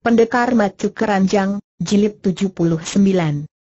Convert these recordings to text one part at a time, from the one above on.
Pendekar Macu Keranjang, Jilid 79.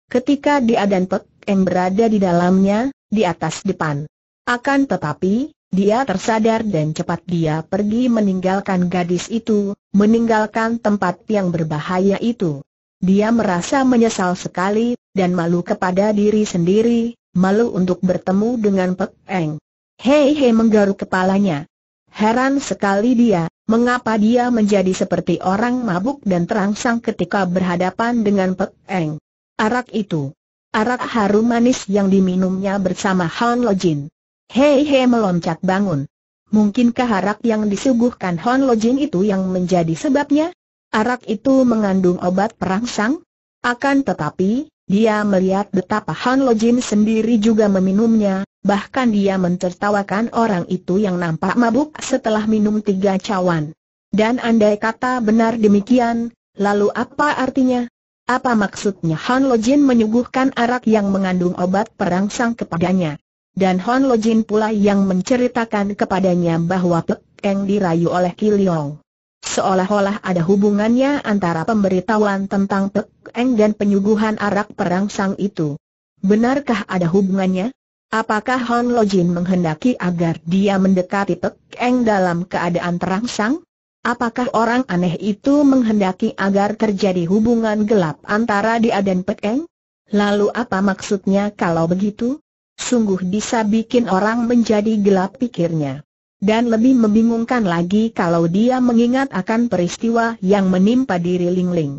Ketika dia dan Pek Eng berada di dalamnya, di atas depan. Akan tetapi, dia tersadar dan cepat dia pergi meninggalkan gadis itu, meninggalkan tempat yang berbahaya itu. Dia merasa menyesal sekali, dan malu kepada diri sendiri, malu untuk bertemu dengan Pek Eng. Hei hei menggaruk kepalanya. Heran sekali dia, mengapa dia menjadi seperti orang mabuk dan terangsang ketika berhadapan dengan Pek Eng. Arak itu. Arak harum manis yang diminumnya bersama Han Lo Jin. Hei hei meloncat bangun. Mungkinkah arak yang disuguhkan Han Lo Jin itu yang menjadi sebabnya? Arak itu mengandung obat perangsang? Akan tetapi, dia melihat betapa Han Lo Jin sendiri juga meminumnya, Bahkan dia mentertawakan orang itu yang nampak mabuk setelah minum tiga cawan. Dan andai kata benar demikian, lalu apa artinya? Apa maksudnya Han Lojin menyuguhkan arak yang mengandung obat perangsang kepadanya? Dan Han Lojin pula yang menceritakan kepadanya bahwa Pek Eng dirayu oleh Kiliong. Seolah-olah ada hubungannya antara pemberitahuan tentang Pek Eng dan penyuguhan arak perangsang itu. Benarkah ada hubungannya? Apakah Hon Lojin menghendaki agar dia mendekati Pek Eng dalam keadaan terangsang? Apakah orang aneh itu menghendaki agar terjadi hubungan gelap antara dia dan Pek Eng? Lalu apa maksudnya kalau begitu? Sungguh bisa bikin orang menjadi gelap pikirnya. Dan lebih membingungkan lagi kalau dia mengingat akan peristiwa yang menimpa diri Ling Ling.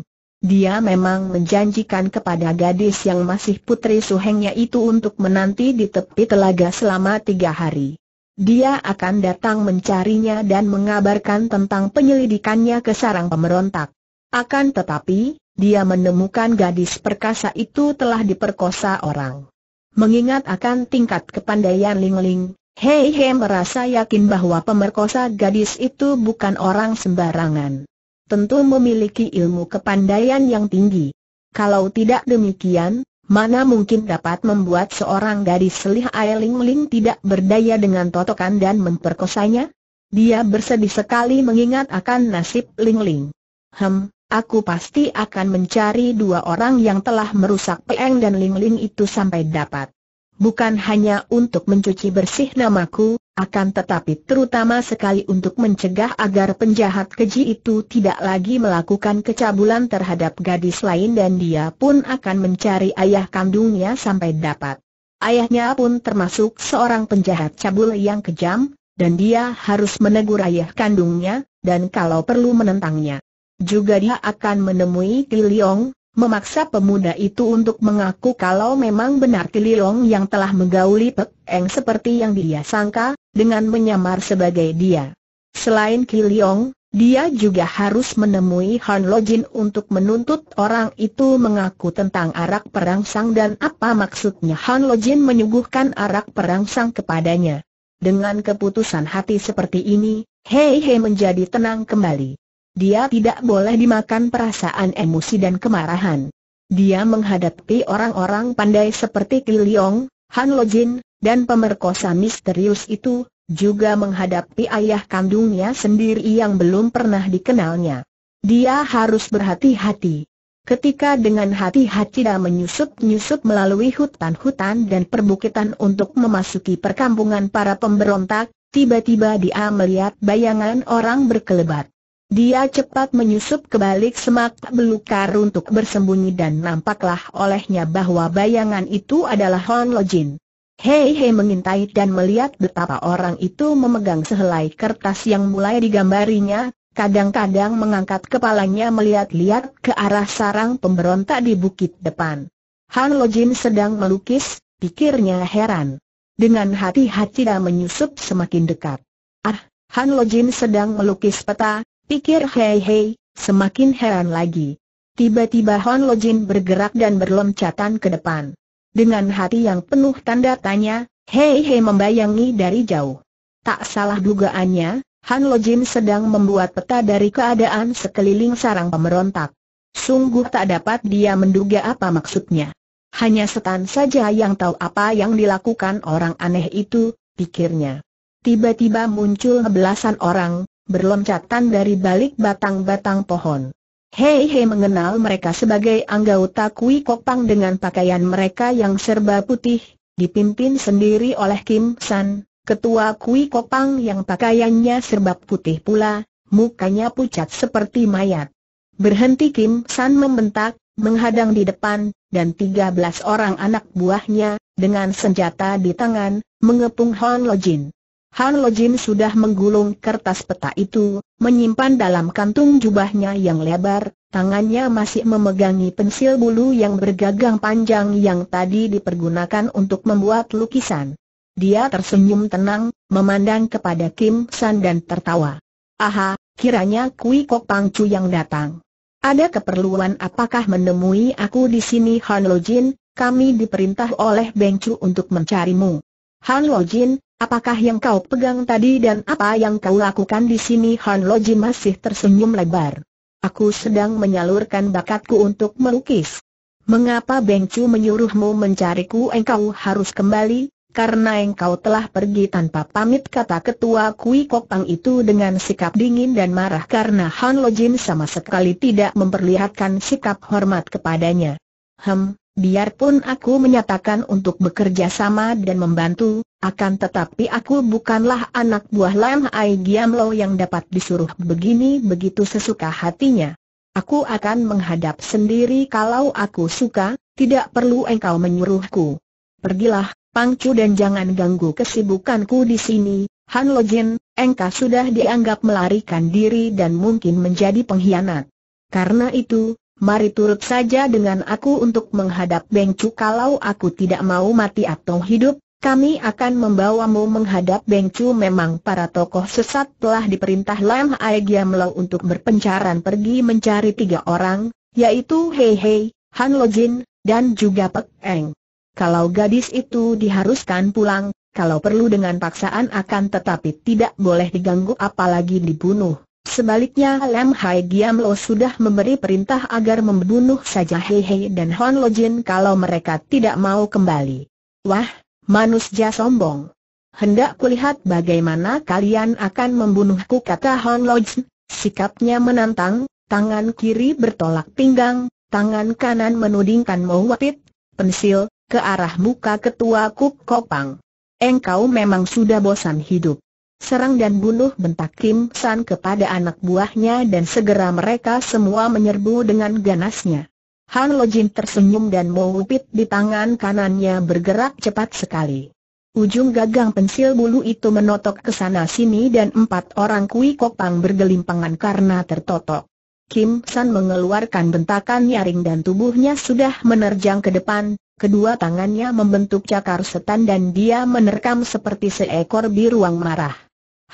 Dia memang menjanjikan kepada gadis yang masih putri suhengnya itu untuk menanti di tepi telaga selama tiga hari. Dia akan datang mencarinya dan mengabarkan tentang penyelidikannya ke sarang pemberontak. Akan tetapi, dia menemukan gadis perkasa itu telah diperkosa orang. Mengingat akan tingkat kepandaian Ling Hei He merasa yakin bahwa pemerkosa gadis itu bukan orang sembarangan tentu memiliki ilmu kepandaian yang tinggi. Kalau tidak demikian, mana mungkin dapat membuat seorang gadis selih Ailing ling tidak berdaya dengan totokan dan memperkosanya? Dia bersedih sekali mengingat akan nasib Ling-Ling. Hem, aku pasti akan mencari dua orang yang telah merusak Peng dan Ling-Ling itu sampai dapat bukan hanya untuk mencuci bersih namaku, akan tetapi terutama sekali untuk mencegah agar penjahat keji itu tidak lagi melakukan kecabulan terhadap gadis lain dan dia pun akan mencari ayah kandungnya sampai dapat. Ayahnya pun termasuk seorang penjahat cabul yang kejam, dan dia harus menegur ayah kandungnya, dan kalau perlu menentangnya. Juga dia akan menemui Kiliong, memaksa pemuda itu untuk mengaku kalau memang benar Kililong yang telah menggauli Pek Eng seperti yang dia sangka, dengan menyamar sebagai dia. Selain Kililong, dia juga harus menemui Han Lojin untuk menuntut orang itu mengaku tentang arak perangsang dan apa maksudnya Han Lojin menyuguhkan arak perangsang kepadanya. Dengan keputusan hati seperti ini, Hei Hei menjadi tenang kembali. Dia tidak boleh dimakan perasaan emosi dan kemarahan. Dia menghadapi orang-orang pandai seperti Kiliong, Han Lojin, dan pemerkosa misterius itu, juga menghadapi ayah kandungnya sendiri yang belum pernah dikenalnya. Dia harus berhati-hati. Ketika dengan hati-hati dia menyusup-nyusup melalui hutan-hutan dan perbukitan untuk memasuki perkampungan para pemberontak, tiba-tiba dia melihat bayangan orang berkelebat. Dia cepat menyusup ke balik semak belukar untuk bersembunyi dan nampaklah olehnya bahwa bayangan itu adalah Hon Lojin. Hei Hei mengintai dan melihat betapa orang itu memegang sehelai kertas yang mulai digambarinya, kadang-kadang mengangkat kepalanya melihat-lihat ke arah sarang pemberontak di bukit depan. Han Lojin sedang melukis, pikirnya heran. Dengan hati-hati dia menyusup semakin dekat. Ah, Han Lojin sedang melukis peta, Pikir Hei Hei, semakin heran lagi. Tiba-tiba Hon Lo Jin bergerak dan berloncatan ke depan. Dengan hati yang penuh tanda tanya, Hei Hei membayangi dari jauh. Tak salah dugaannya, Han Lo Jin sedang membuat peta dari keadaan sekeliling sarang pemberontak. Sungguh tak dapat dia menduga apa maksudnya. Hanya setan saja yang tahu apa yang dilakukan orang aneh itu, pikirnya. Tiba-tiba muncul belasan orang, berloncatan dari balik batang-batang pohon. Hei Hei mengenal mereka sebagai anggota Kui kopang dengan pakaian mereka yang serba putih, dipimpin sendiri oleh Kim San, ketua Kui kopang yang pakaiannya serba putih pula, mukanya pucat seperti mayat. Berhenti Kim San membentak, menghadang di depan, dan 13 orang anak buahnya, dengan senjata di tangan, mengepung Hon Lojin. Han Lo Jin sudah menggulung kertas peta itu, menyimpan dalam kantung jubahnya yang lebar, tangannya masih memegangi pensil bulu yang bergagang panjang yang tadi dipergunakan untuk membuat lukisan. Dia tersenyum tenang, memandang kepada Kim San dan tertawa. Aha, kiranya Kui Kok Pang Chu yang datang. Ada keperluan apakah menemui aku di sini Han Lo Jin, kami diperintah oleh Beng Chu untuk mencarimu. Han Lo Jin, Apakah yang kau pegang tadi dan apa yang kau lakukan di sini? Han Loji masih tersenyum lebar. Aku sedang menyalurkan bakatku untuk melukis. Mengapa Beng Chu menyuruhmu mencariku? Engkau harus kembali, karena engkau telah pergi tanpa pamit kata ketua Kui Pang itu dengan sikap dingin dan marah karena Han Lojin sama sekali tidak memperlihatkan sikap hormat kepadanya. Hem, Biarpun aku menyatakan untuk bekerja sama dan membantu, akan tetapi aku bukanlah anak buah Lam Ai Giam Lo yang dapat disuruh begini begitu sesuka hatinya. Aku akan menghadap sendiri kalau aku suka, tidak perlu engkau menyuruhku. Pergilah, Pangcu dan jangan ganggu kesibukanku di sini, Han Lojin, engkau sudah dianggap melarikan diri dan mungkin menjadi pengkhianat. Karena itu, mari turut saja dengan aku untuk menghadap Bengcu kalau aku tidak mau mati atau hidup, kami akan membawamu menghadap Bengcu memang para tokoh sesat telah diperintah Lam Aigiamlo untuk berpencaran pergi mencari tiga orang, yaitu Hei Hei, Han Lojin, dan juga Pek Eng. Kalau gadis itu diharuskan pulang, kalau perlu dengan paksaan akan tetapi tidak boleh diganggu apalagi dibunuh. Sebaliknya Lem Hai Giam Lo sudah memberi perintah agar membunuh saja Hei Hei dan Hon Lo Jin kalau mereka tidak mau kembali. Wah, manusia sombong. Hendak kulihat bagaimana kalian akan membunuhku kata Hon Lo Jin. Sikapnya menantang, tangan kiri bertolak pinggang, tangan kanan menudingkan Mowapit, pensil, ke arah muka ketua Kuk Kopang. Engkau memang sudah bosan hidup. Serang dan bunuh bentak Kim San kepada anak buahnya dan segera mereka semua menyerbu dengan ganasnya. Han Lo Jin tersenyum dan pit di tangan kanannya bergerak cepat sekali. Ujung gagang pensil bulu itu menotok ke sana sini dan empat orang kui kopang bergelimpangan karena tertotok. Kim San mengeluarkan bentakan nyaring dan tubuhnya sudah menerjang ke depan, kedua tangannya membentuk cakar setan dan dia menerkam seperti seekor biruang marah.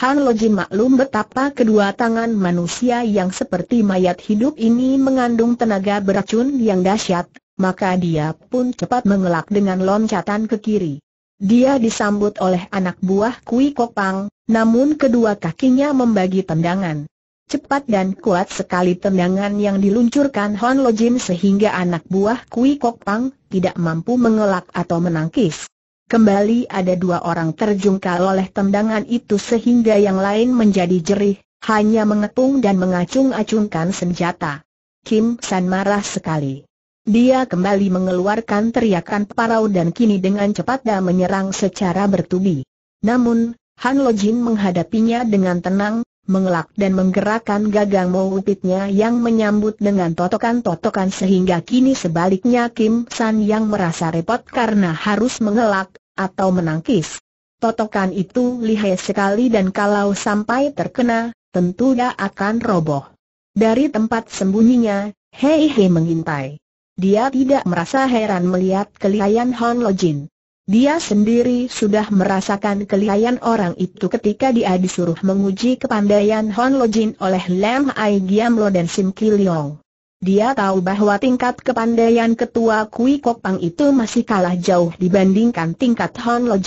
Han Loji maklum betapa kedua tangan manusia yang seperti mayat hidup ini mengandung tenaga beracun yang dahsyat, maka dia pun cepat mengelak dengan loncatan ke kiri. Dia disambut oleh anak buah Kui Kopang, namun kedua kakinya membagi tendangan. Cepat dan kuat sekali tendangan yang diluncurkan Hon Lojin sehingga anak buah Kui Kopang tidak mampu mengelak atau menangkis. Kembali ada dua orang terjungkal oleh tendangan itu sehingga yang lain menjadi jerih, hanya mengepung dan mengacung-acungkan senjata. Kim San marah sekali. Dia kembali mengeluarkan teriakan parau dan kini dengan cepatnya menyerang secara bertubi. Namun, Han Lo Jin menghadapinya dengan tenang, mengelak dan menggerakkan gagang mowupitnya yang menyambut dengan totokan-totokan sehingga kini sebaliknya Kim San yang merasa repot karena harus mengelak, atau menangkis. Totokan itu lihai sekali dan kalau sampai terkena, tentu dia akan roboh. Dari tempat sembunyinya, Hei Hei mengintai. Dia tidak merasa heran melihat kelihayan Hon Lo Jin. Dia sendiri sudah merasakan kelihayan orang itu ketika dia disuruh menguji kepandaian Hon Lo Jin oleh Lam Ai Giam Lo dan Sim Ki Leong. Dia tahu bahwa tingkat kepandaian ketua Kui Kok Pang itu masih kalah jauh dibandingkan tingkat Han Lo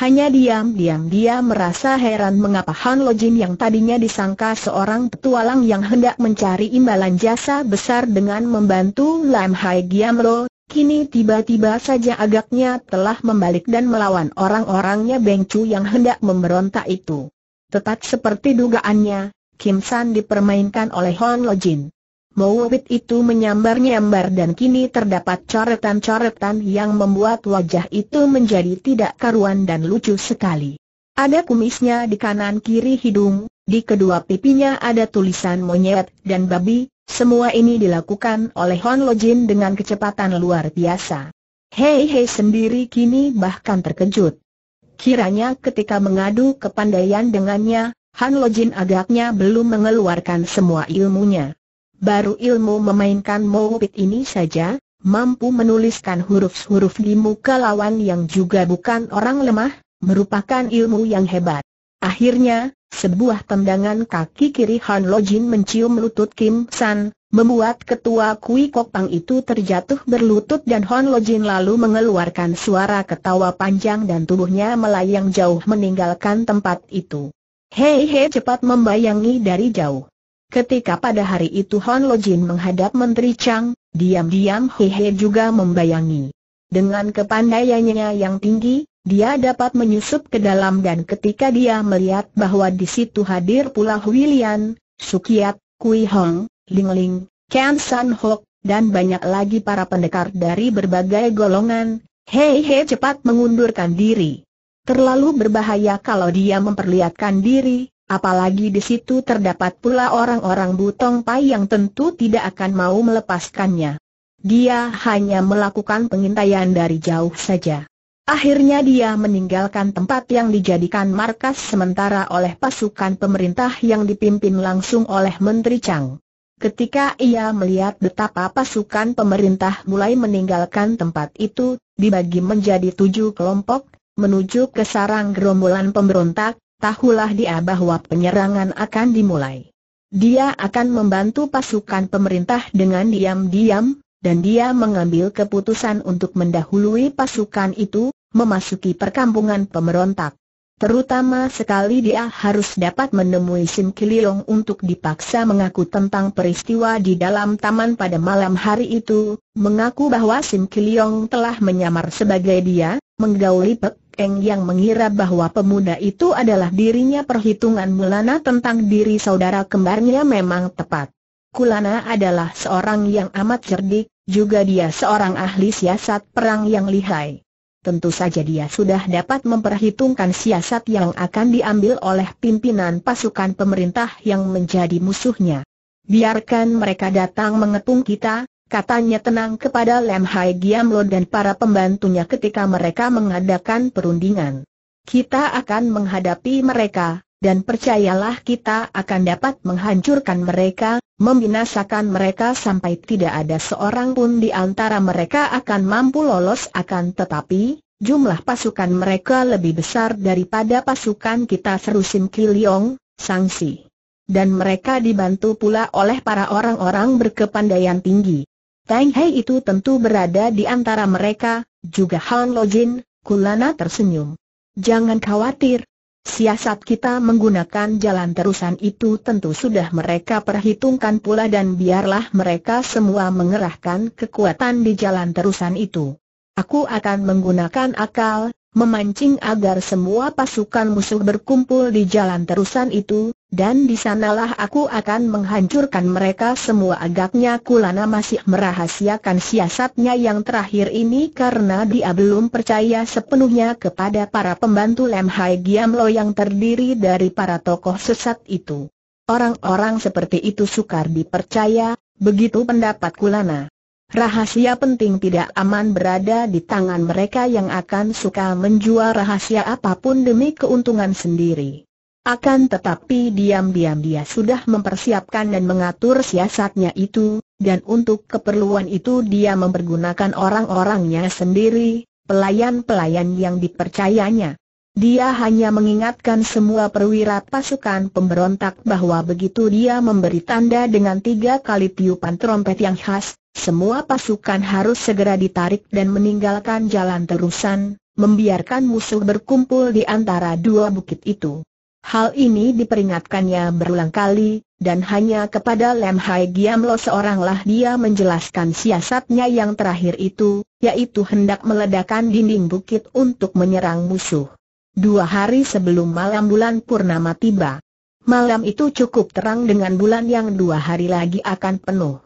Hanya diam-diam dia merasa heran mengapa Han Lo yang tadinya disangka seorang petualang yang hendak mencari imbalan jasa besar dengan membantu Lam Hai Lo, kini tiba-tiba saja agaknya telah membalik dan melawan orang-orangnya Beng Chu yang hendak memberontak itu. Tetap seperti dugaannya, Kim San dipermainkan oleh Han Lo Mowit itu menyambar-nyambar dan kini terdapat coretan-coretan yang membuat wajah itu menjadi tidak karuan dan lucu sekali. Ada kumisnya di kanan kiri hidung, di kedua pipinya ada tulisan monyet dan babi, semua ini dilakukan oleh Hon Lojin dengan kecepatan luar biasa. Hei Hei sendiri kini bahkan terkejut. Kiranya ketika mengadu kepandaian dengannya, Han Lojin agaknya belum mengeluarkan semua ilmunya baru ilmu memainkan Mowpit ini saja, mampu menuliskan huruf-huruf di muka lawan yang juga bukan orang lemah, merupakan ilmu yang hebat. Akhirnya, sebuah tendangan kaki kiri Han Lojin mencium lutut Kim San, membuat ketua Kui Kok Pang itu terjatuh berlutut dan Lo Lojin lalu mengeluarkan suara ketawa panjang dan tubuhnya melayang jauh meninggalkan tempat itu. Hei hei cepat membayangi dari jauh. Ketika pada hari itu Hon Lo Jin menghadap Menteri Chang, diam-diam He He juga membayangi. Dengan kepandaiannya yang tinggi, dia dapat menyusup ke dalam dan ketika dia melihat bahwa di situ hadir pula William, Sukiat, Kui Hong, Ling Ling, Ken San Hok, dan banyak lagi para pendekar dari berbagai golongan, Hehe He cepat mengundurkan diri. Terlalu berbahaya kalau dia memperlihatkan diri, Apalagi di situ terdapat pula orang-orang Butong Pai yang tentu tidak akan mau melepaskannya. Dia hanya melakukan pengintaian dari jauh saja. Akhirnya dia meninggalkan tempat yang dijadikan markas sementara oleh pasukan pemerintah yang dipimpin langsung oleh Menteri Chang. Ketika ia melihat betapa pasukan pemerintah mulai meninggalkan tempat itu, dibagi menjadi tujuh kelompok, menuju ke sarang gerombolan pemberontak, tahulah dia bahwa penyerangan akan dimulai. Dia akan membantu pasukan pemerintah dengan diam-diam, dan dia mengambil keputusan untuk mendahului pasukan itu, memasuki perkampungan pemberontak. Terutama sekali dia harus dapat menemui Sim Kiliong untuk dipaksa mengaku tentang peristiwa di dalam taman pada malam hari itu, mengaku bahwa Sim Kiliong telah menyamar sebagai dia, menggauli Pek Eng yang mengira bahwa pemuda itu adalah dirinya perhitungan Mulana tentang diri saudara kembarnya memang tepat. Kulana adalah seorang yang amat cerdik, juga dia seorang ahli siasat perang yang lihai tentu saja dia sudah dapat memperhitungkan siasat yang akan diambil oleh pimpinan pasukan pemerintah yang menjadi musuhnya. Biarkan mereka datang mengepung kita, katanya tenang kepada Lem Hai Giamlo dan para pembantunya ketika mereka mengadakan perundingan. Kita akan menghadapi mereka, dan percayalah kita akan dapat menghancurkan mereka, membinasakan mereka sampai tidak ada seorang pun di antara mereka akan mampu lolos akan tetapi, jumlah pasukan mereka lebih besar daripada pasukan kita seru Sim Kiliong, sanksi. Dan mereka dibantu pula oleh para orang-orang berkepandaian tinggi. Tang Hei itu tentu berada di antara mereka, juga Han Lo Jin, Kulana tersenyum. Jangan khawatir, Siasat kita menggunakan jalan terusan itu tentu sudah mereka perhitungkan pula dan biarlah mereka semua mengerahkan kekuatan di jalan terusan itu. Aku akan menggunakan akal, memancing agar semua pasukan musuh berkumpul di jalan terusan itu, dan di sanalah aku akan menghancurkan mereka semua agaknya Kulana masih merahasiakan siasatnya yang terakhir ini karena dia belum percaya sepenuhnya kepada para pembantu Lem Hai Giam yang terdiri dari para tokoh sesat itu. Orang-orang seperti itu sukar dipercaya, begitu pendapat Kulana. Rahasia penting tidak aman berada di tangan mereka yang akan suka menjual rahasia apapun demi keuntungan sendiri. Akan tetapi diam-diam dia sudah mempersiapkan dan mengatur siasatnya itu, dan untuk keperluan itu dia mempergunakan orang-orangnya sendiri, pelayan-pelayan yang dipercayanya. Dia hanya mengingatkan semua perwira pasukan pemberontak bahwa begitu dia memberi tanda dengan tiga kali tiupan trompet yang khas, semua pasukan harus segera ditarik dan meninggalkan jalan terusan, membiarkan musuh berkumpul di antara dua bukit itu. Hal ini diperingatkannya berulang kali, dan hanya kepada Lem Hai Giamlo seoranglah dia menjelaskan siasatnya yang terakhir itu, yaitu hendak meledakan dinding bukit untuk menyerang musuh. Dua hari sebelum malam bulan purnama tiba. Malam itu cukup terang dengan bulan yang dua hari lagi akan penuh.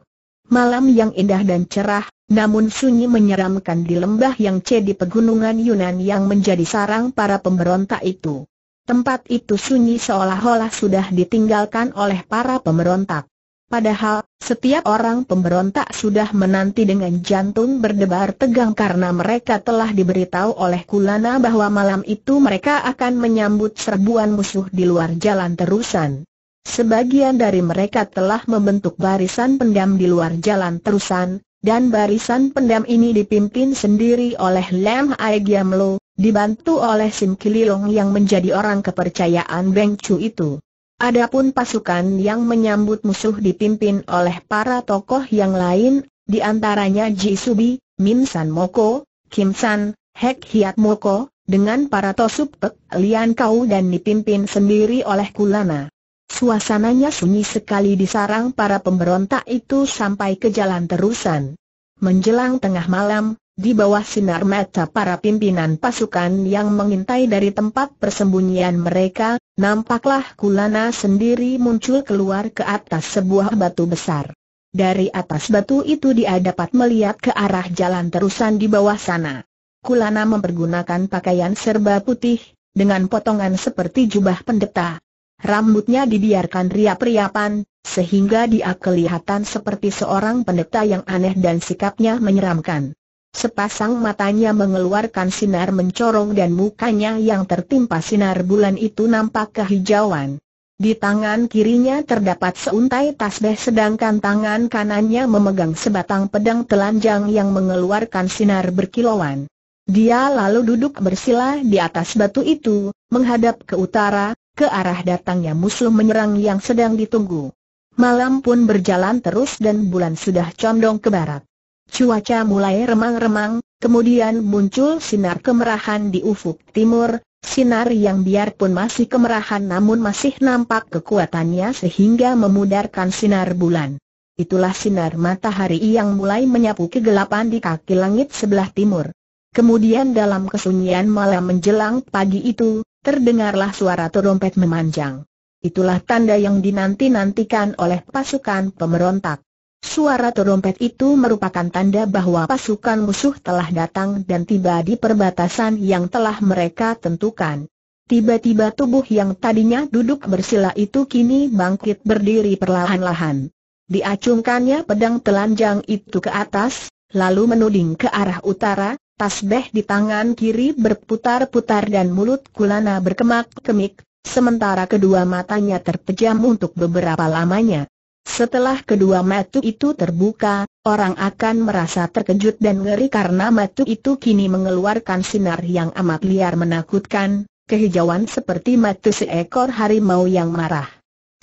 Malam yang indah dan cerah, namun sunyi menyeramkan di lembah yang C pegunungan Yunan yang menjadi sarang para pemberontak itu. Tempat itu sunyi seolah-olah sudah ditinggalkan oleh para pemberontak. Padahal, setiap orang pemberontak sudah menanti dengan jantung berdebar tegang karena mereka telah diberitahu oleh Kulana bahwa malam itu mereka akan menyambut serbuan musuh di luar jalan terusan. Sebagian dari mereka telah membentuk barisan pendam di luar jalan terusan, dan barisan pendam ini dipimpin sendiri oleh Lam Giam Lo, dibantu oleh Sim Kililong yang menjadi orang kepercayaan Beng Chu itu. Adapun pasukan yang menyambut musuh dipimpin oleh para tokoh yang lain, di antaranya Ji Subi, Min San Moko, Kim San, Hek Hiat Moko, dengan para Pek, Lian Kau dan dipimpin sendiri oleh Kulana. Suasananya sunyi sekali di sarang para pemberontak itu sampai ke jalan terusan. Menjelang tengah malam, di bawah sinar mata para pimpinan pasukan yang mengintai dari tempat persembunyian mereka, nampaklah Kulana sendiri muncul keluar ke atas sebuah batu besar. Dari atas batu itu dia dapat melihat ke arah jalan terusan di bawah sana. Kulana mempergunakan pakaian serba putih, dengan potongan seperti jubah pendeta rambutnya dibiarkan riap-riapan, sehingga dia kelihatan seperti seorang pendeta yang aneh dan sikapnya menyeramkan. Sepasang matanya mengeluarkan sinar mencorong dan mukanya yang tertimpa sinar bulan itu nampak kehijauan. Di tangan kirinya terdapat seuntai tasbih sedangkan tangan kanannya memegang sebatang pedang telanjang yang mengeluarkan sinar berkilauan. Dia lalu duduk bersila di atas batu itu, menghadap ke utara, ke arah datangnya musuh menyerang yang sedang ditunggu. Malam pun berjalan terus dan bulan sudah condong ke barat. Cuaca mulai remang-remang, kemudian muncul sinar kemerahan di ufuk timur, sinar yang biarpun masih kemerahan namun masih nampak kekuatannya sehingga memudarkan sinar bulan. Itulah sinar matahari yang mulai menyapu kegelapan di kaki langit sebelah timur. Kemudian dalam kesunyian malam menjelang pagi itu, terdengarlah suara terompet memanjang. Itulah tanda yang dinanti-nantikan oleh pasukan pemberontak. Suara terompet itu merupakan tanda bahwa pasukan musuh telah datang dan tiba di perbatasan yang telah mereka tentukan. Tiba-tiba tubuh yang tadinya duduk bersila itu kini bangkit berdiri perlahan-lahan. Diacungkannya pedang telanjang itu ke atas, lalu menuding ke arah utara, tasbeh di tangan kiri berputar-putar dan mulut Kulana berkemak-kemik, sementara kedua matanya terpejam untuk beberapa lamanya. Setelah kedua mata itu terbuka, orang akan merasa terkejut dan ngeri karena mata itu kini mengeluarkan sinar yang amat liar menakutkan, kehijauan seperti mata seekor harimau yang marah.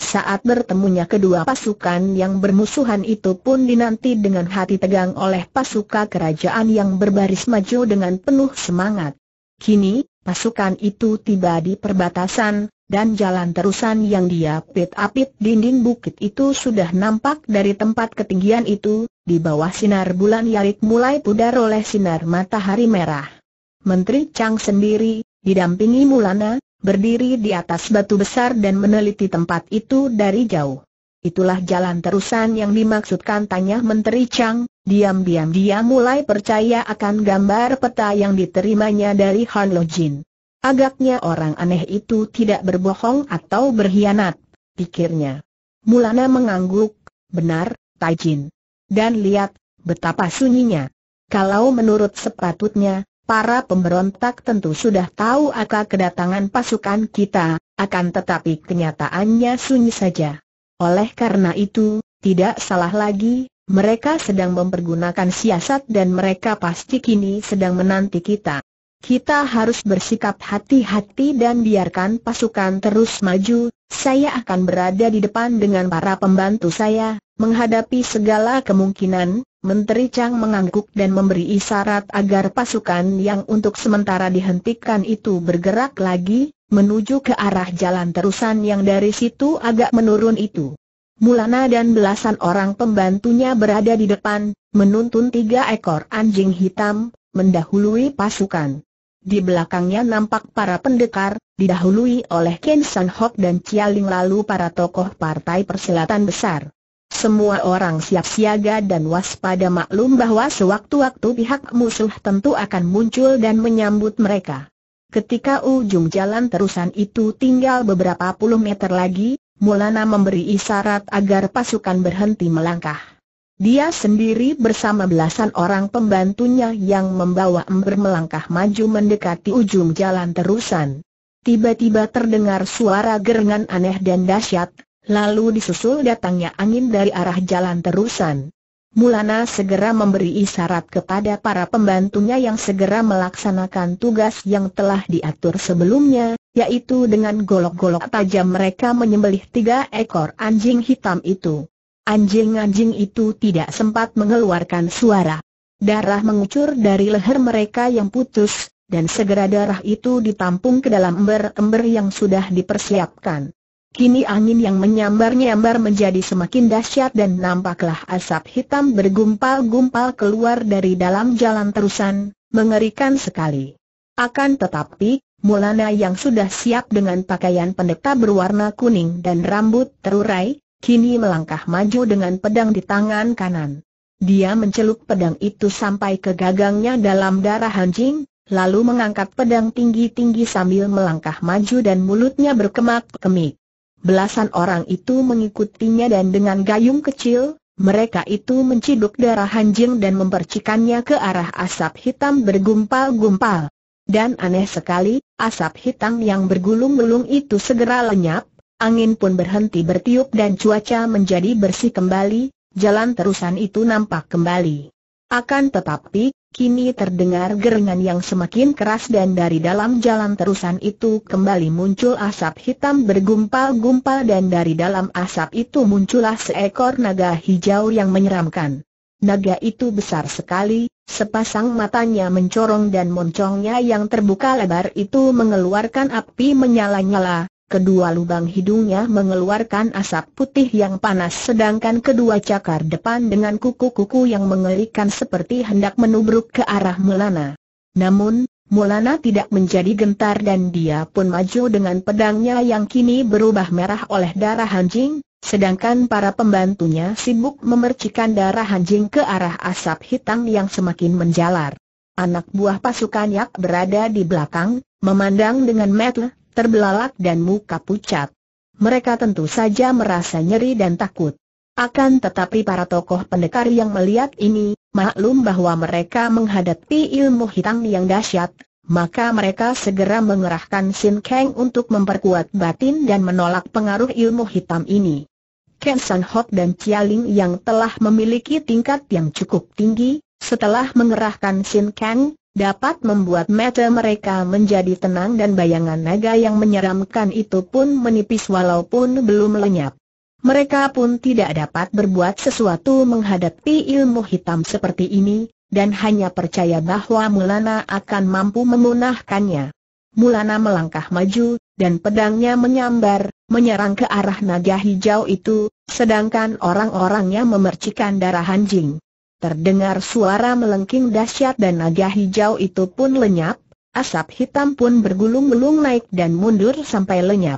Saat bertemunya kedua pasukan yang bermusuhan itu pun dinanti dengan hati tegang oleh pasukan kerajaan yang berbaris maju dengan penuh semangat. Kini, pasukan itu tiba di perbatasan, dan jalan terusan yang diapit-apit dinding bukit itu sudah nampak dari tempat ketinggian itu, di bawah sinar bulan yarik mulai pudar oleh sinar matahari merah. Menteri Chang sendiri, didampingi Mulana, berdiri di atas batu besar dan meneliti tempat itu dari jauh. Itulah jalan terusan yang dimaksudkan tanya Menteri Chang, diam-diam dia mulai percaya akan gambar peta yang diterimanya dari Han Lo Jin. Agaknya orang aneh itu tidak berbohong atau berkhianat, pikirnya. Mulana mengangguk, benar, Taijin. Dan lihat, betapa sunyinya. Kalau menurut sepatutnya, Para pemberontak tentu sudah tahu akan kedatangan pasukan kita, akan tetapi kenyataannya sunyi saja. Oleh karena itu, tidak salah lagi, mereka sedang mempergunakan siasat dan mereka pasti kini sedang menanti kita. Kita harus bersikap hati-hati dan biarkan pasukan terus maju, saya akan berada di depan dengan para pembantu saya, Menghadapi segala kemungkinan, Menteri Chang mengangguk dan memberi isyarat agar pasukan yang untuk sementara dihentikan itu bergerak lagi, menuju ke arah jalan terusan yang dari situ agak menurun itu. Mulana dan belasan orang pembantunya berada di depan, menuntun tiga ekor anjing hitam, mendahului pasukan. Di belakangnya nampak para pendekar, didahului oleh Ken San Hok dan Cialing lalu para tokoh partai persilatan besar. Semua orang siap siaga dan waspada maklum bahwa sewaktu-waktu pihak musuh tentu akan muncul dan menyambut mereka. Ketika ujung jalan terusan itu tinggal beberapa puluh meter lagi, Mulana memberi isyarat agar pasukan berhenti melangkah. Dia sendiri bersama belasan orang pembantunya yang membawa ember melangkah maju mendekati ujung jalan terusan. Tiba-tiba terdengar suara gerengan aneh dan dahsyat, Lalu disusul datangnya angin dari arah jalan terusan. Mulana segera memberi isyarat kepada para pembantunya yang segera melaksanakan tugas yang telah diatur sebelumnya, yaitu dengan golok-golok tajam mereka menyembelih tiga ekor anjing hitam itu. Anjing-anjing itu tidak sempat mengeluarkan suara. Darah mengucur dari leher mereka yang putus, dan segera darah itu ditampung ke dalam ember-ember yang sudah dipersiapkan. Kini angin yang menyambar-nyambar menjadi semakin dahsyat dan nampaklah asap hitam bergumpal-gumpal keluar dari dalam jalan terusan, mengerikan sekali. Akan tetapi, Mulana yang sudah siap dengan pakaian pendeta berwarna kuning dan rambut terurai, kini melangkah maju dengan pedang di tangan kanan. Dia mencelup pedang itu sampai ke gagangnya dalam darah anjing, lalu mengangkat pedang tinggi-tinggi sambil melangkah maju dan mulutnya berkemak-kemik. Belasan orang itu mengikutinya dan dengan gayung kecil, mereka itu menciduk darah Hanjing dan mempercikannya ke arah asap hitam bergumpal-gumpal. Dan aneh sekali, asap hitam yang bergulung-gulung itu segera lenyap, angin pun berhenti bertiup dan cuaca menjadi bersih kembali, jalan terusan itu nampak kembali. Akan tetapi, Kini terdengar gerengan yang semakin keras dan dari dalam jalan terusan itu kembali muncul asap hitam bergumpal-gumpal dan dari dalam asap itu muncullah seekor naga hijau yang menyeramkan. Naga itu besar sekali, sepasang matanya mencorong dan moncongnya yang terbuka lebar itu mengeluarkan api menyala-nyala, Kedua lubang hidungnya mengeluarkan asap putih yang panas sedangkan kedua cakar depan dengan kuku-kuku yang mengerikan seperti hendak menubruk ke arah Mulana. Namun, Mulana tidak menjadi gentar dan dia pun maju dengan pedangnya yang kini berubah merah oleh darah anjing, Sedangkan para pembantunya sibuk memercikan darah anjing ke arah asap hitam yang semakin menjalar. Anak buah pasukan Yak berada di belakang, memandang dengan metel, terbelalak dan muka pucat. Mereka tentu saja merasa nyeri dan takut. Akan tetapi para tokoh pendekar yang melihat ini, maklum bahwa mereka menghadapi ilmu hitam yang dahsyat, maka mereka segera mengerahkan Sin Kang untuk memperkuat batin dan menolak pengaruh ilmu hitam ini. Ken San Hok dan Chia Ling yang telah memiliki tingkat yang cukup tinggi, setelah mengerahkan Sin Kang, dapat membuat mata mereka menjadi tenang dan bayangan naga yang menyeramkan itu pun menipis walaupun belum lenyap. Mereka pun tidak dapat berbuat sesuatu menghadapi ilmu hitam seperti ini, dan hanya percaya bahwa Mulana akan mampu memunahkannya. Mulana melangkah maju, dan pedangnya menyambar, menyerang ke arah naga hijau itu, sedangkan orang-orangnya memercikan darah anjing. Terdengar suara melengking dahsyat dan naga hijau itu pun lenyap, asap hitam pun bergulung-gulung naik dan mundur sampai lenyap.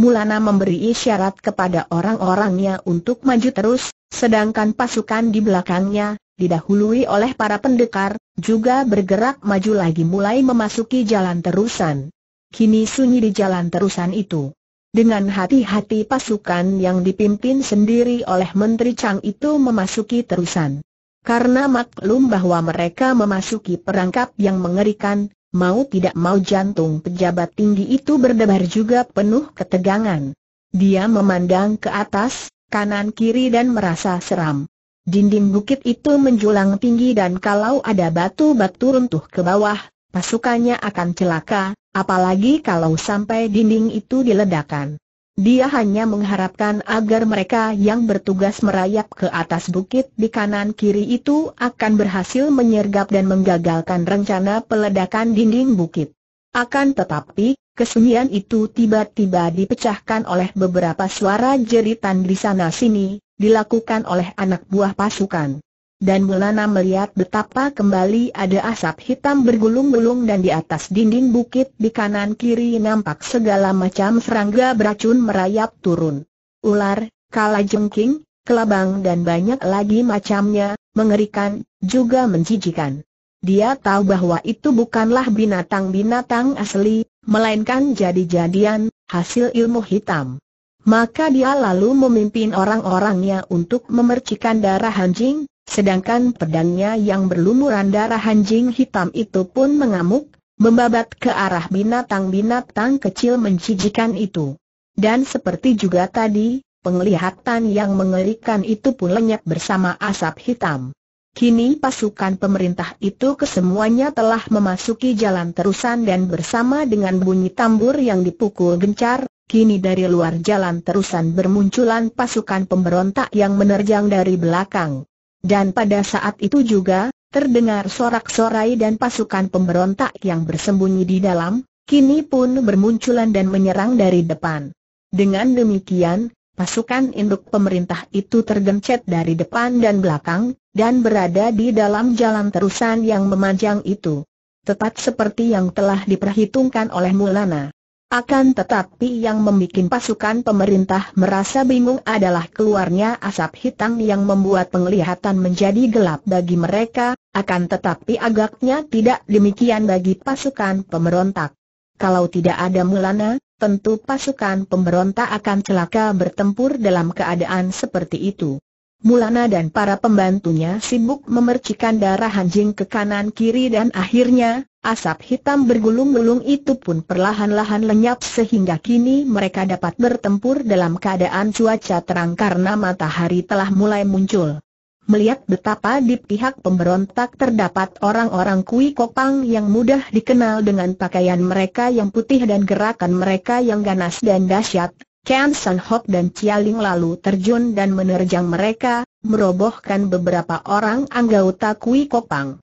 Mulana memberi isyarat kepada orang-orangnya untuk maju terus, sedangkan pasukan di belakangnya, didahului oleh para pendekar, juga bergerak maju lagi mulai memasuki jalan terusan. Kini sunyi di jalan terusan itu. Dengan hati-hati pasukan yang dipimpin sendiri oleh Menteri Chang itu memasuki terusan. Karena maklum bahwa mereka memasuki perangkap yang mengerikan, mau tidak mau jantung pejabat tinggi itu berdebar juga penuh ketegangan. Dia memandang ke atas, kanan-kiri dan merasa seram. Dinding bukit itu menjulang tinggi dan kalau ada batu-batu runtuh ke bawah, pasukannya akan celaka, apalagi kalau sampai dinding itu diledakkan. Dia hanya mengharapkan agar mereka yang bertugas merayap ke atas bukit di kanan kiri itu akan berhasil menyergap dan menggagalkan rencana peledakan dinding bukit. Akan tetapi, kesunyian itu tiba-tiba dipecahkan oleh beberapa suara jeritan di sana-sini, dilakukan oleh anak buah pasukan dan Mulana melihat betapa kembali ada asap hitam bergulung-gulung dan di atas dinding bukit di kanan kiri nampak segala macam serangga beracun merayap turun. Ular, kalajengking, kelabang dan banyak lagi macamnya, mengerikan, juga menjijikan. Dia tahu bahwa itu bukanlah binatang-binatang asli, melainkan jadi-jadian, hasil ilmu hitam. Maka dia lalu memimpin orang-orangnya untuk memercikan darah anjing, Sedangkan pedangnya yang berlumuran darah anjing hitam itu pun mengamuk, membabat ke arah binatang-binatang kecil menjijikan itu. Dan seperti juga tadi, penglihatan yang mengerikan itu pun lenyap bersama asap hitam. Kini pasukan pemerintah itu kesemuanya telah memasuki jalan terusan dan bersama dengan bunyi tambur yang dipukul gencar, kini dari luar jalan terusan bermunculan pasukan pemberontak yang menerjang dari belakang. Dan pada saat itu juga, terdengar sorak-sorai dan pasukan pemberontak yang bersembunyi di dalam, kini pun bermunculan dan menyerang dari depan. Dengan demikian, pasukan induk pemerintah itu tergencet dari depan dan belakang, dan berada di dalam jalan terusan yang memanjang itu. Tepat seperti yang telah diperhitungkan oleh Mulana. Akan tetapi yang membuat pasukan pemerintah merasa bingung adalah keluarnya asap hitam yang membuat penglihatan menjadi gelap bagi mereka, akan tetapi agaknya tidak demikian bagi pasukan pemberontak. Kalau tidak ada mulana, tentu pasukan pemberontak akan celaka bertempur dalam keadaan seperti itu. Mulana dan para pembantunya sibuk memercikan darah anjing ke kanan kiri dan akhirnya, Asap hitam bergulung-gulung itu pun perlahan-lahan lenyap sehingga kini mereka dapat bertempur dalam keadaan cuaca terang karena matahari telah mulai muncul. Melihat betapa di pihak pemberontak terdapat orang-orang kui kopang yang mudah dikenal dengan pakaian mereka yang putih dan gerakan mereka yang ganas dan dahsyat, Ken San Hok dan Chia lalu terjun dan menerjang mereka, merobohkan beberapa orang anggota Kui Kopang.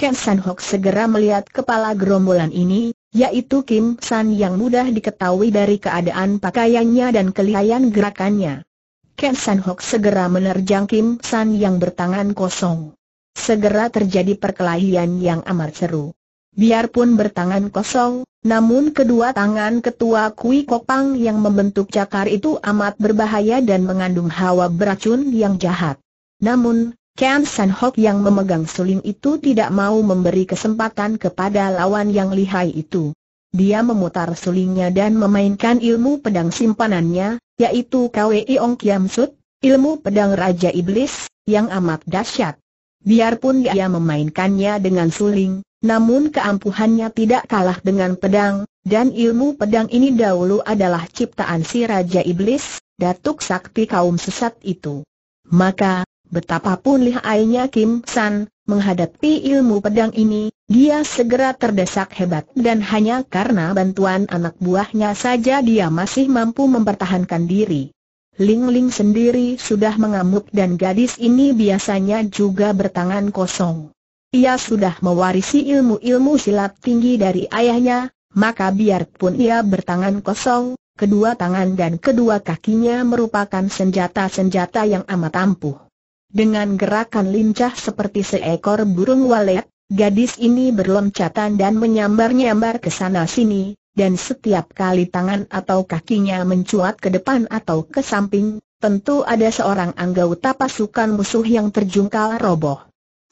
Ken San Hok segera melihat kepala gerombolan ini, yaitu Kim San yang mudah diketahui dari keadaan pakaiannya dan kelihayan gerakannya. Ken San Hok segera menerjang Kim San yang bertangan kosong. Segera terjadi perkelahian yang amat seru. Biarpun bertangan kosong, namun kedua tangan ketua Kui Kopang yang membentuk cakar itu amat berbahaya dan mengandung hawa beracun yang jahat. Namun, Ken San Hok yang memegang suling itu tidak mau memberi kesempatan kepada lawan yang lihai itu. Dia memutar sulingnya dan memainkan ilmu pedang simpanannya, yaitu Kwei Ong Kiam Sut, ilmu pedang Raja Iblis, yang amat dahsyat. Biarpun dia memainkannya dengan suling, namun keampuhannya tidak kalah dengan pedang, dan ilmu pedang ini dahulu adalah ciptaan si Raja Iblis, Datuk Sakti kaum sesat itu. Maka, Betapapun lihainya Kim San, menghadapi ilmu pedang ini, dia segera terdesak hebat dan hanya karena bantuan anak buahnya saja dia masih mampu mempertahankan diri. Ling Ling sendiri sudah mengamuk dan gadis ini biasanya juga bertangan kosong. Ia sudah mewarisi ilmu-ilmu silat tinggi dari ayahnya, maka biarpun ia bertangan kosong, kedua tangan dan kedua kakinya merupakan senjata-senjata yang amat ampuh. Dengan gerakan lincah seperti seekor burung walet, gadis ini berloncatan dan menyambar-nyambar ke sana-sini, dan setiap kali tangan atau kakinya mencuat ke depan atau ke samping, tentu ada seorang anggota pasukan musuh yang terjungkal roboh.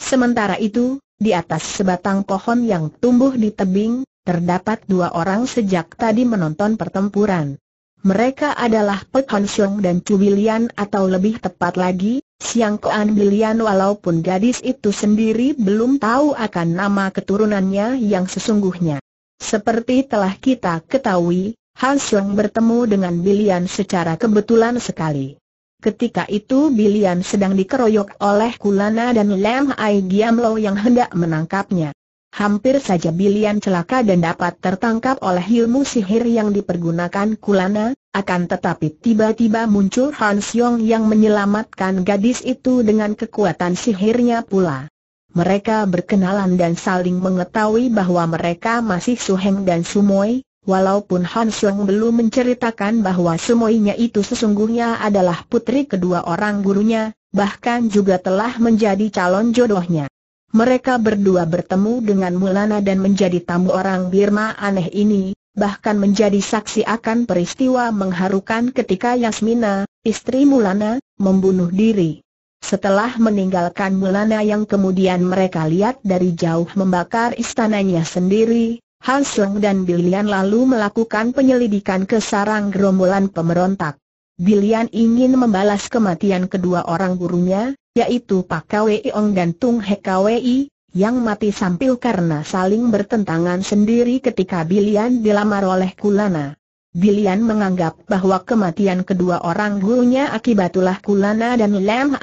Sementara itu, di atas sebatang pohon yang tumbuh di tebing, terdapat dua orang sejak tadi menonton pertempuran. Mereka adalah Pek Hon dan Cubilian atau lebih tepat lagi, Siang Koan Bilian walaupun gadis itu sendiri belum tahu akan nama keturunannya yang sesungguhnya. Seperti telah kita ketahui, Han Xiong bertemu dengan Bilian secara kebetulan sekali. Ketika itu Bilian sedang dikeroyok oleh Kulana dan Lam Ai Giamlo yang hendak menangkapnya. Hampir saja Bilian celaka dan dapat tertangkap oleh ilmu sihir yang dipergunakan Kulana, akan tetapi tiba-tiba muncul Han Xiong yang menyelamatkan gadis itu dengan kekuatan sihirnya pula. Mereka berkenalan dan saling mengetahui bahwa mereka masih Suheng dan Sumoy, Walaupun Han Xiong belum menceritakan bahwa Sumoinya itu sesungguhnya adalah putri kedua orang gurunya, bahkan juga telah menjadi calon jodohnya. Mereka berdua bertemu dengan Mulana dan menjadi tamu orang Birma aneh ini, bahkan menjadi saksi akan peristiwa mengharukan ketika Yasmina, istri Mulana, membunuh diri. Setelah meninggalkan Mulana yang kemudian mereka lihat dari jauh membakar istananya sendiri, Hanseng dan Bilian lalu melakukan penyelidikan ke sarang gerombolan pemberontak. Bilian ingin membalas kematian kedua orang gurunya, yaitu Pak Kwei Ong dan Tung He Kwei, yang mati sambil karena saling bertentangan sendiri ketika Bilian dilamar oleh Kulana. Bilian menganggap bahwa kematian kedua orang gurunya akibat ulah Kulana dan Lam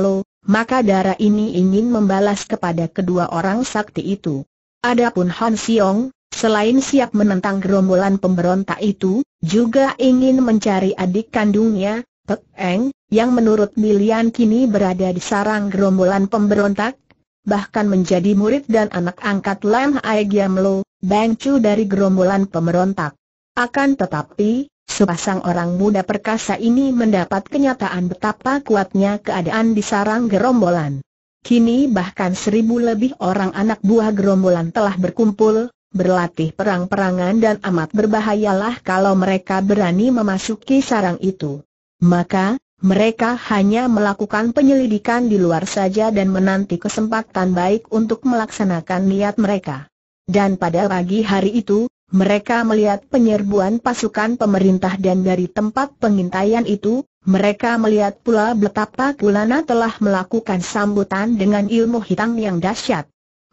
Lo, maka darah ini ingin membalas kepada kedua orang sakti itu. Adapun Han Siong, selain siap menentang gerombolan pemberontak itu, juga ingin mencari adik kandungnya, Pek Eng, yang menurut Milian kini berada di sarang gerombolan pemberontak, bahkan menjadi murid dan anak angkat Lam Aigiam Lo, Bang Chu dari gerombolan pemberontak. Akan tetapi, sepasang orang muda perkasa ini mendapat kenyataan betapa kuatnya keadaan di sarang gerombolan. Kini bahkan seribu lebih orang anak buah gerombolan telah berkumpul, berlatih perang-perangan dan amat berbahayalah kalau mereka berani memasuki sarang itu. Maka, mereka hanya melakukan penyelidikan di luar saja dan menanti kesempatan baik untuk melaksanakan niat mereka. Dan pada pagi hari itu, mereka melihat penyerbuan pasukan pemerintah dan dari tempat pengintaian itu, mereka melihat pula betapa Kulana telah melakukan sambutan dengan ilmu hitam yang dahsyat.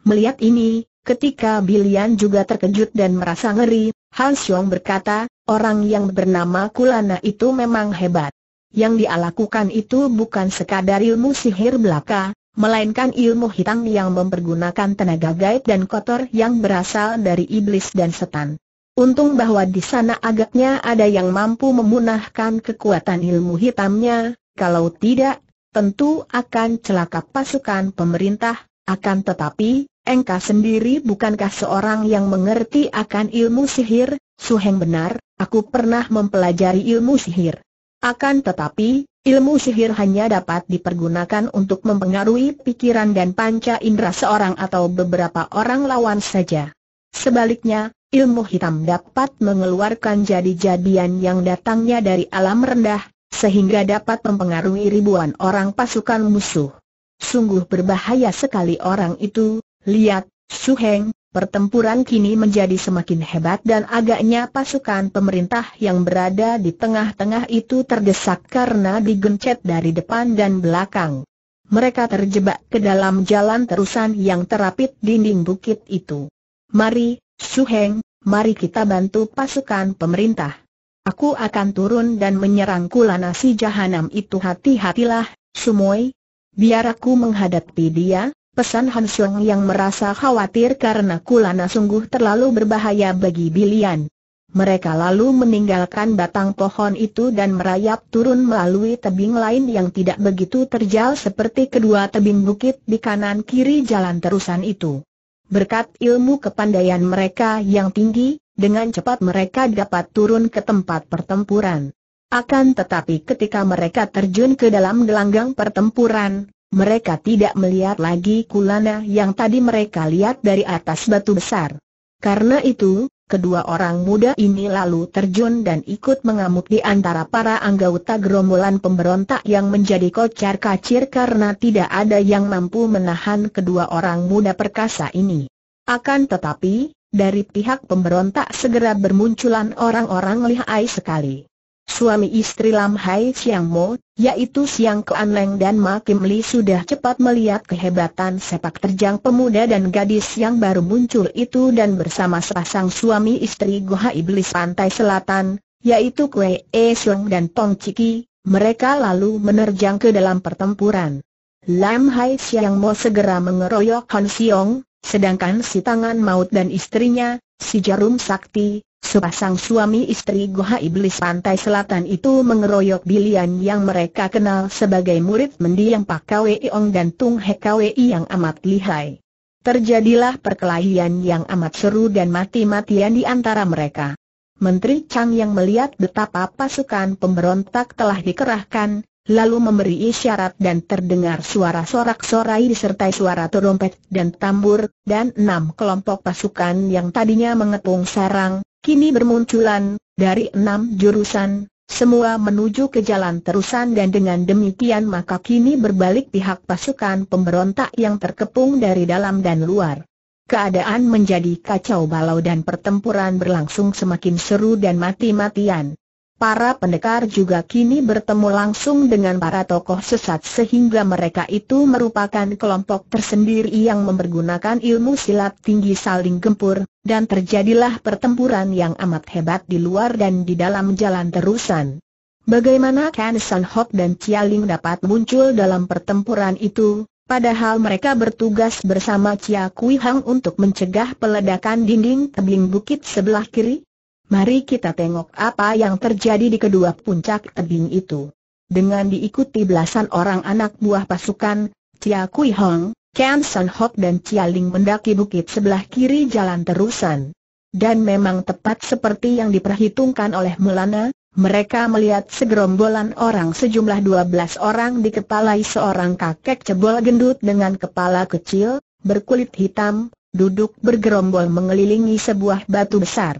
Melihat ini, ketika Bilian juga terkejut dan merasa ngeri, Hans Xiong berkata, orang yang bernama Kulana itu memang hebat. Yang dia lakukan itu bukan sekadar ilmu sihir belaka, melainkan ilmu hitam yang mempergunakan tenaga gaib dan kotor yang berasal dari iblis dan setan. Untung bahwa di sana agaknya ada yang mampu memunahkan kekuatan ilmu hitamnya, kalau tidak, tentu akan celaka pasukan pemerintah, akan tetapi, engkau sendiri bukankah seorang yang mengerti akan ilmu sihir, Suheng benar, aku pernah mempelajari ilmu sihir. Akan tetapi, ilmu sihir hanya dapat dipergunakan untuk mempengaruhi pikiran dan panca indera seorang atau beberapa orang lawan saja. Sebaliknya, ilmu hitam dapat mengeluarkan jadi-jadian yang datangnya dari alam rendah, sehingga dapat mempengaruhi ribuan orang pasukan musuh. Sungguh berbahaya sekali orang itu, lihat, Suheng, Pertempuran kini menjadi semakin hebat dan agaknya pasukan pemerintah yang berada di tengah-tengah itu terdesak karena digencet dari depan dan belakang. Mereka terjebak ke dalam jalan terusan yang terapit dinding bukit itu. Mari, Heng, mari kita bantu pasukan pemerintah. Aku akan turun dan menyerang kulana si jahanam itu hati-hatilah, Sumoy. Biar aku menghadapi dia, Pesan Han yang merasa khawatir karena Kulana sungguh terlalu berbahaya bagi Bilian. Mereka lalu meninggalkan batang pohon itu dan merayap turun melalui tebing lain yang tidak begitu terjal seperti kedua tebing bukit di kanan kiri jalan terusan itu. Berkat ilmu kepandaian mereka yang tinggi, dengan cepat mereka dapat turun ke tempat pertempuran. Akan tetapi ketika mereka terjun ke dalam gelanggang pertempuran, mereka tidak melihat lagi Kulana yang tadi mereka lihat dari atas batu besar. Karena itu, kedua orang muda ini lalu terjun dan ikut mengamuk di antara para anggota gerombolan pemberontak yang menjadi kocar kacir karena tidak ada yang mampu menahan kedua orang muda perkasa ini. Akan tetapi, dari pihak pemberontak segera bermunculan orang-orang lihai sekali. Suami istri Lam Hai Siang Mo, yaitu Siang Kuan Leng dan Ma Kim Li sudah cepat melihat kehebatan sepak terjang pemuda dan gadis yang baru muncul itu dan bersama sepasang suami istri Goha Iblis Pantai Selatan, yaitu Kwe E Siong dan Tong Chiki, mereka lalu menerjang ke dalam pertempuran. Lam Hai Siang Mo segera mengeroyok Han Siong, sedangkan si tangan maut dan istrinya, Si Jarum Sakti, sepasang suami istri Goha Iblis Pantai Selatan itu mengeroyok bilian yang mereka kenal sebagai murid mendiang Pak Kwei Ong dan Tung He Kwei yang amat lihai. Terjadilah perkelahian yang amat seru dan mati-matian di antara mereka. Menteri Chang yang melihat betapa pasukan pemberontak telah dikerahkan, lalu memberi isyarat dan terdengar suara sorak-sorai disertai suara terompet dan tambur, dan enam kelompok pasukan yang tadinya mengepung sarang, kini bermunculan, dari enam jurusan, semua menuju ke jalan terusan dan dengan demikian maka kini berbalik pihak pasukan pemberontak yang terkepung dari dalam dan luar. Keadaan menjadi kacau balau dan pertempuran berlangsung semakin seru dan mati-matian. Para pendekar juga kini bertemu langsung dengan para tokoh sesat sehingga mereka itu merupakan kelompok tersendiri yang mempergunakan ilmu silat tinggi saling gempur, dan terjadilah pertempuran yang amat hebat di luar dan di dalam jalan terusan. Bagaimana Ken San Hok dan Chia Ling dapat muncul dalam pertempuran itu, padahal mereka bertugas bersama Chia Kui Hang untuk mencegah peledakan dinding tebing bukit sebelah kiri? Mari kita tengok apa yang terjadi di kedua puncak tebing itu. Dengan diikuti belasan orang anak buah pasukan, Chia Kui Hong, Ken San Hok dan Chia Ling mendaki bukit sebelah kiri jalan terusan. Dan memang tepat seperti yang diperhitungkan oleh Mulana, mereka melihat segerombolan orang sejumlah 12 orang dikepalai seorang kakek cebol gendut dengan kepala kecil, berkulit hitam, duduk bergerombol mengelilingi sebuah batu besar.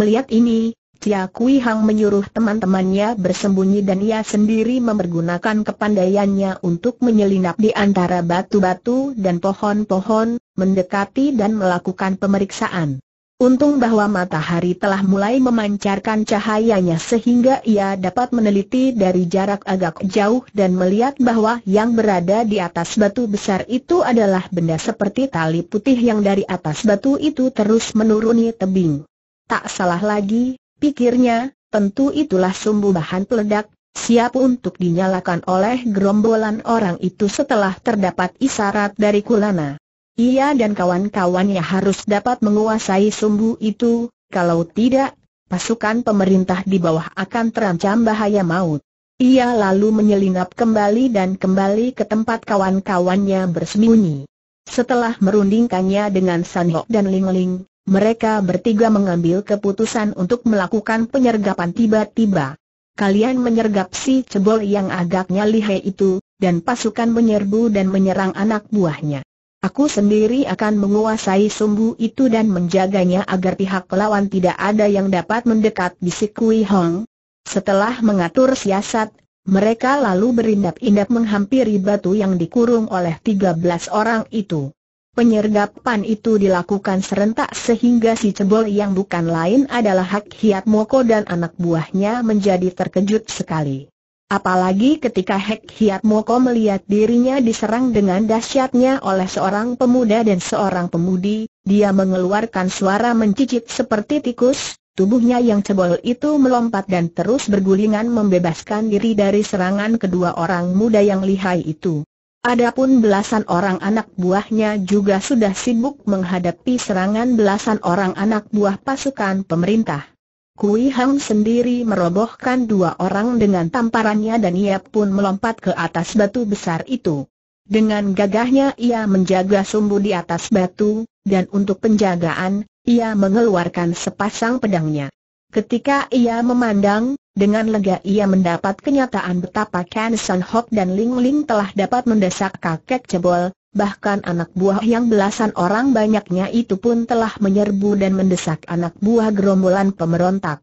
Melihat ini, Cia Kui Hang menyuruh teman-temannya bersembunyi dan ia sendiri mempergunakan kepandaiannya untuk menyelinap di antara batu-batu dan pohon-pohon, mendekati dan melakukan pemeriksaan. Untung bahwa matahari telah mulai memancarkan cahayanya sehingga ia dapat meneliti dari jarak agak jauh dan melihat bahwa yang berada di atas batu besar itu adalah benda seperti tali putih yang dari atas batu itu terus menuruni tebing. Tak salah lagi, pikirnya, tentu itulah sumbu bahan peledak, siap untuk dinyalakan oleh gerombolan orang itu setelah terdapat isyarat dari Kulana. Ia dan kawan-kawannya harus dapat menguasai sumbu itu, kalau tidak, pasukan pemerintah di bawah akan terancam bahaya maut. Ia lalu menyelinap kembali dan kembali ke tempat kawan-kawannya bersembunyi. Setelah merundingkannya dengan San dan Lingling, Ling, mereka bertiga mengambil keputusan untuk melakukan penyergapan tiba-tiba. Kalian menyergap si cebol yang agaknya lihai itu, dan pasukan menyerbu dan menyerang anak buahnya. Aku sendiri akan menguasai sumbu itu dan menjaganya agar pihak lawan tidak ada yang dapat mendekat bisik Kui Hong. Setelah mengatur siasat, mereka lalu berindap-indap menghampiri batu yang dikurung oleh 13 orang itu. Penyergapan itu dilakukan serentak sehingga si cebol yang bukan lain adalah Hak Hiat Moko dan anak buahnya menjadi terkejut sekali. Apalagi ketika Hak Hiat Moko melihat dirinya diserang dengan dahsyatnya oleh seorang pemuda dan seorang pemudi, dia mengeluarkan suara mencicit seperti tikus, tubuhnya yang cebol itu melompat dan terus bergulingan membebaskan diri dari serangan kedua orang muda yang lihai itu. Adapun belasan orang anak buahnya juga sudah sibuk menghadapi serangan belasan orang anak buah pasukan pemerintah. Kui Hang sendiri merobohkan dua orang dengan tamparannya dan ia pun melompat ke atas batu besar itu. Dengan gagahnya ia menjaga sumbu di atas batu, dan untuk penjagaan, ia mengeluarkan sepasang pedangnya. Ketika ia memandang, dengan lega ia mendapat kenyataan betapa Ken San Hok dan Ling Ling telah dapat mendesak kakek cebol, bahkan anak buah yang belasan orang banyaknya itu pun telah menyerbu dan mendesak anak buah gerombolan pemberontak.